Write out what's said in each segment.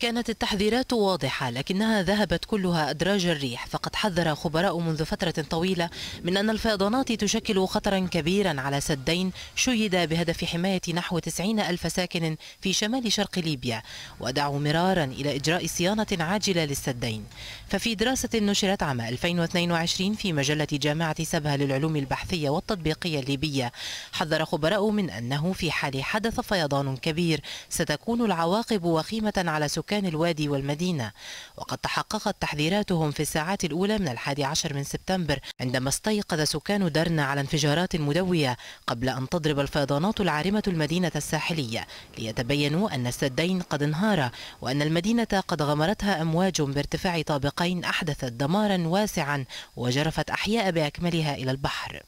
كانت التحذيرات واضحة لكنها ذهبت كلها أدراج الريح فقد حذر خبراء منذ فترة طويلة من أن الفيضانات تشكل خطرا كبيرا على سدين شيد بهدف حماية نحو 90 ألف ساكن في شمال شرق ليبيا ودعوا مرارا إلى إجراء صيانة عاجلة للسدين ففي دراسة نشرت عام 2022 في مجلة جامعة سبها للعلوم البحثية والتطبيقية الليبية حذر خبراء من أنه في حال حدث فيضان كبير ستكون العواقب وخيمة على سكان سكان الوادي والمدينة وقد تحققت تحذيراتهم في الساعات الأولى من الحادي عشر من سبتمبر عندما استيقظ سكان درنا على انفجارات مدوية قبل أن تضرب الفيضانات العارمة المدينة الساحلية ليتبينوا أن السدين قد انهارا وأن المدينة قد غمرتها أمواج بارتفاع طابقين أحدثت دمارا واسعا وجرفت أحياء بأكملها إلى البحر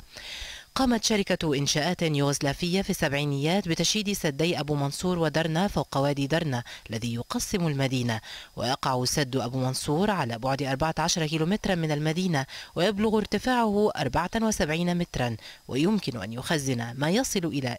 قامت شركة إنشاءات يوغسلافية في السبعينيات بتشييد سدي أبو منصور ودرنا فوق وادي درنا الذي يقسم المدينة ويقع سد أبو منصور على بعد 14 كيلومترا من المدينة ويبلغ ارتفاعه 74 مترا ويمكن أن يخزن ما يصل إلى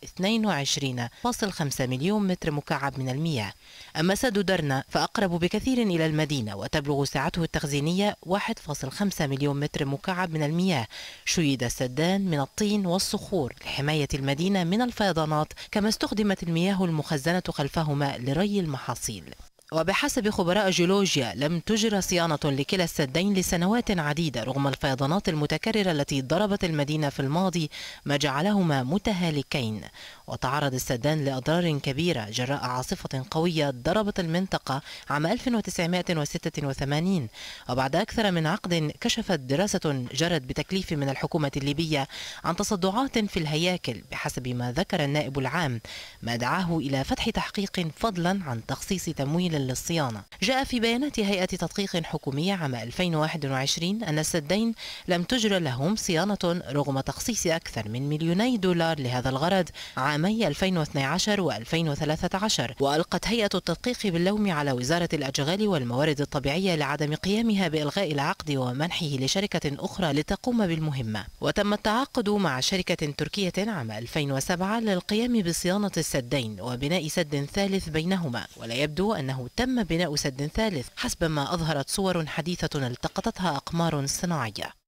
22.5 مليون متر مكعب من المياه أما سد درنا فأقرب بكثير إلى المدينة وتبلغ سعته التخزينية 1.5 مليون متر مكعب من المياه شيد السدان من الطين والصخور لحماية المدينة من الفيضانات كما استخدمت المياه المخزنة خلفهما لري المحاصيل وبحسب خبراء جيولوجيا لم تجرى صيانة لكلا السدين لسنوات عديدة رغم الفيضانات المتكررة التي ضربت المدينة في الماضي ما جعلهما متهالكين وتعرض السدان لأضرار كبيرة جراء عاصفة قوية ضربت المنطقة عام 1986 وبعد أكثر من عقد كشفت دراسة جرت بتكليف من الحكومة الليبية عن تصدعات في الهياكل بحسب ما ذكر النائب العام ما دعاه إلى فتح تحقيق فضلا عن تخصيص تمويل للصيانة جاء في بيانات هيئة تدقيق حكومية عام 2021 أن السدين لم تجرى لهم صيانة رغم تخصيص أكثر من مليوني دولار لهذا الغرض عامي 2012 و2013 وألقت هيئة التدقيق باللوم على وزارة الأشغال والموارد الطبيعية لعدم قيامها بإلغاء العقد ومنحه لشركة أخرى لتقوم بالمهمة وتم التعاقد مع شركة تركية عام 2007 للقيام بصيانة السدين وبناء سد ثالث بينهما ولا يبدو أنه تم بناء سد ثالث حسب ما أظهرت صور حديثة التقطتها أقمار صناعية